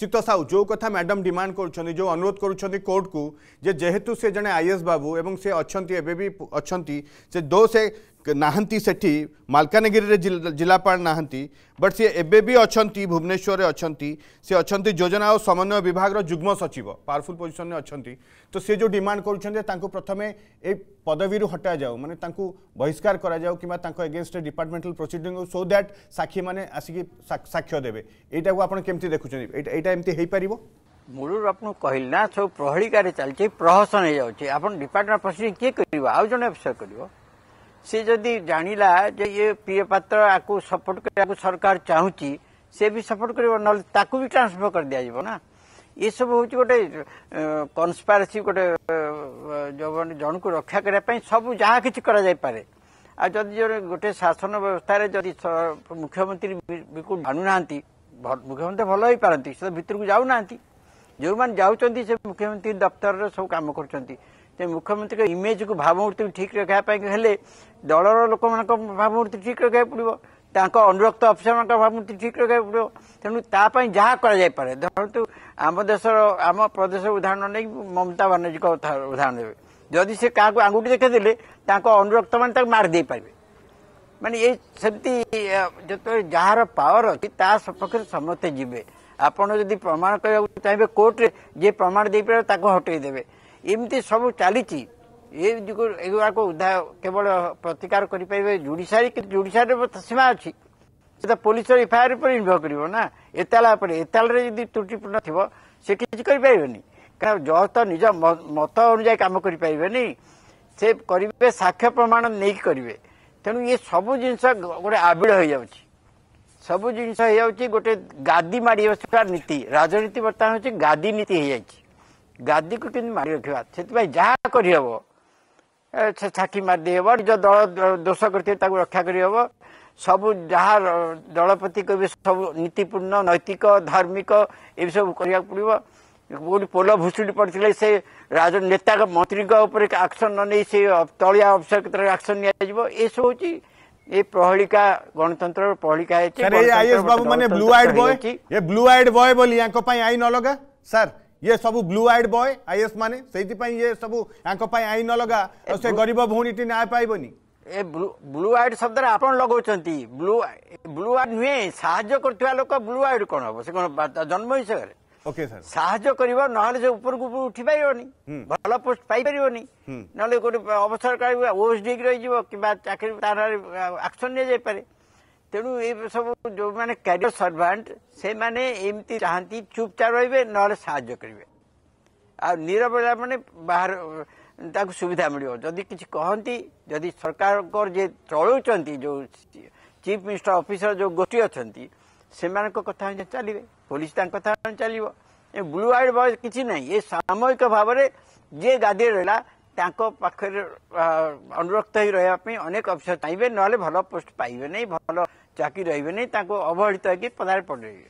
सीत साहू जो कथा मैडम डिमांड कर जो अनुरोध करोर्ट को जेहेतु से जे आईएस बाबू से अच्छा एवं अच्छा दो से ନାହାନ୍ତି ସେଠି ମାଲକାନଗିରିରେ ଜିଲ୍ଲାପାଳ ନାହାନ୍ତି ବଟ୍ ସିଏ ଏବେ ବି ଅଛନ୍ତି ଭୁବନେଶ୍ୱରରେ ଅଛନ୍ତି ସେ ଅଛନ୍ତି ଯୋଜନା ଓ ସମନ୍ୱୟ ବିଭାଗର ଯୁଗ୍ମ ସଚିବ ପାୱାରଫୁଲ୍ ପୋଜିସନ୍ରେ ଅଛନ୍ତି ତ ସେ ଯେଉଁ ଡିମାଣ୍ଡ କରୁଛନ୍ତି ତାଙ୍କୁ ପ୍ରଥମେ ଏ ପଦବୀରୁ ହଟାଯାଉ ମାନେ ତାଙ୍କୁ ବହିଷ୍କାର କରାଯାଉ କିମ୍ବା ତାଙ୍କ ଏଗେନଷ୍ଟରେ ଡିପାର୍ଟମେଣ୍ଟାଲ ପ୍ରୋସିଡିଂ ସୋ ଦ୍ୟାଟ୍ ସାକ୍ଷୀମାନେ ଆସିକି ସାକ୍ଷ୍ୟ ଦେବେ ଏଇଟାକୁ ଆପଣ କେମିତି ଦେଖୁଛନ୍ତି ଏଇଟା ଏଇଟା ଏମିତି ହେଇପାରିବ ମୂଳରୁ ଆପଣଙ୍କୁ କହିଲି ନା ସବୁ ପ୍ରହଳିକାରେ ଚାଲିଛି ପ୍ରହସନ ହେଇଯାଉଛି ଆପଣ ଡିପାର୍ଟମେଣ୍ଟ ପ୍ରୋସିଡିଂ କିଏ କରିବ ଆଉ ଜଣେ ଅଫିସର କରିବ ସେ ଯଦି ଜାଣିଲା ଯେ ଇଏ ପ୍ରିୟ ପାତ୍ର ଆକୁ ସପୋର୍ଟ କରିବାକୁ ସରକାର ଚାହୁଁଛି ସେ ବି ସପୋର୍ଟ କରିବ ନହେଲେ ତାକୁ ବି ଟ୍ରାନ୍ସଫର କରିଦିଆଯିବ ନା ଏସବୁ ହେଉଛି ଗୋଟେ କନସ୍ପାରେସି ଗୋଟେ ଜଣକୁ ରକ୍ଷା କରିବା ପାଇଁ ସବୁ ଯାହା କିଛି କରାଯାଇପାରେ ଆଉ ଯଦି ଗୋଟେ ଶାସନ ବ୍ୟବସ୍ଥାରେ ଯଦି ମୁଖ୍ୟମନ୍ତ୍ରୀ ବିଲକୁଲ ଜାଣୁନାହାନ୍ତି ମୁଖ୍ୟମନ୍ତ୍ରୀ ଭଲ ହେଇପାରନ୍ତି ସେ ଭିତରକୁ ଯାଉନାହାନ୍ତି ଯେଉଁମାନେ ଯାଉଛନ୍ତି ସେ ମୁଖ୍ୟମନ୍ତ୍ରୀ ଦପ୍ତରରେ ସବୁ କାମ କରୁଛନ୍ତି ତେଣୁ ମୁଖ୍ୟମନ୍ତ୍ରୀଙ୍କ ଇମେଜକୁ ଭାବମୂର୍ତ୍ତିକୁ ଠିକ୍ ରଖିବା ପାଇଁ ହେଲେ ଦଳର ଲୋକମାନଙ୍କ ଭାବମୂର୍ତ୍ତି ଠିକ୍ ରଖିବାକୁ ପଡ଼ିବ ତାଙ୍କ ଅନୁରକ୍ତ ଅଫିସରମାନଙ୍କ ଭାବମୂର୍ତ୍ତି ଠିକ୍ ରଖିବାକୁ ପଡ଼ିବ ତେଣୁ ତା ପାଇଁ ଯାହା କରାଯାଇପାରେ ଧରନ୍ତୁ ଆମ ଦେଶର ଆମ ପ୍ରଦେଶ ଉଦାହରଣ ନେଇ ମମତା ବାନାର୍ଜୀଙ୍କ ଉଦାହରଣ ଦେବେ ଯଦି ସେ କାହାକୁ ଆଙ୍ଗୁଠି ଦେଖେଇଦେଲେ ତାଙ୍କ ଅନୁରକ୍ତମାନେ ତାକୁ ମାରିଦେଇପାରିବେ ମାନେ ଏ ସେମିତି ଯେତେବେଳେ ଯାହାର ପାୱାର ଅଛି ତା ସପକ୍ଷରେ ସମସ୍ତେ ଯିବେ ଆପଣ ଯଦି ପ୍ରମାଣ କରିବାକୁ ଚାହିଁବେ କୋର୍ଟରେ ଯିଏ ପ୍ରମାଣ ଦେଇପାରିବ ତାକୁ ହଟେଇ ଦେବେ ଏମିତି ସବୁ ଚାଲିଛି ଏ ଏଗୁଡ଼ାକ ଉଦ୍ଧାର କେବଳ ପ୍ରତିକାର କରିପାରିବେ ଜୁଡ଼ିସିଆରି କିନ୍ତୁ ଜୁଡ଼ିସିଆରି ସୀମା ଅଛି ସେ ତ ପୋଲିସର ଏଫ୍ଆଇଆର୍ ଉପରେ ନିର୍ଭର କରିବ ନା ଏତାଲା ଉପରେ ଏତାଲରେ ଯଦି ତ୍ରୁଟିପୂର୍ଣ୍ଣ ଥିବ ସେ କିଛି କରିପାରିବେନି କାରଣ ଜଜ୍ ତ ନିଜ ମତ ଅନୁଯାୟୀ କାମ କରିପାରିବେନି ସେ କରିବେ ସାକ୍ଷ୍ୟ ପ୍ରମାଣ ନେଇକି କରିବେ ତେଣୁ ଇଏ ସବୁ ଜିନିଷ ଗୋଟେ ଆବିଡ଼ ହେଇଯାଉଛି ସବୁ ଜିନିଷ ହେଇଯାଉଛି ଗୋଟେ ଗାଦି ମାଡ଼ି ବସିବା ନୀତି ରାଜନୀତି ବର୍ତ୍ତମାନ ହେଉଛି ଗାଦି ନୀତି ହେଇଯାଇଛି गादी को कि रखा से जहाँ करहब छाठी मार जो दल दोष कर रक्षा करहब सब जहाँ दलपति कह सब नीतिपूर्ण नैतिक धार्मिक ये सब करवाक पोल भूसुड़ी पड़ते से राज नेता मंत्री आक्शन न नहीं से तलिया अफसर क्षेत्र में आक्शन दिया ये प्रहलिका गणतंत्र प्रहलिका ब्लू ये सब ब्लू आइड बॉय आईएस माने सेइतिपई ये सब यांको पई आईन अलगा और से गरीब भूणीटी न्याय पाइबनी ए ब्लू आइड शब्द आपण लगाउछन्ति ब्लू ब्लू आइड नुहे सहाय्य करथिवा लोक ब्लू आइड कोन हबो से कोन जन्म हिसाबे ओके सर सहाय्य करिव নহले जे ऊपर गुप उठी पाइबनी भल पोस्ट पाइ परिबनी নহले कोन अवसर काई ओएसडी रहि जिवो किबा चाकरी तार एक्शन ने जाय पारे तेणु ये सब जो मैंने क्यारिययर सर्भांट से मैंने एमती चाहती चुपचाप रे ना करेंगे आरव मैंने बाहर ताकि सुविधा मिले जदि किसी कहती जदि सरकार जे चलाउंट जो चीफ मिनिस्टर ऑफिसर जो गोष्ठी अच्छा से मथा चलिए पुलिस कथा चलो ब्लू आईड बॉय किसी ना ये सामूहिक भाव में जे गादी रहा अनुरक्त ही रहा अनेक अफिसर चाहिए ना भल पोस्ट पाइबे नहीं भल ଚାକି ରହିବେନି ତାଙ୍କୁ ଅବହେଳିତ ହେଇକି ପଦାରେ ପଡ଼ିବେ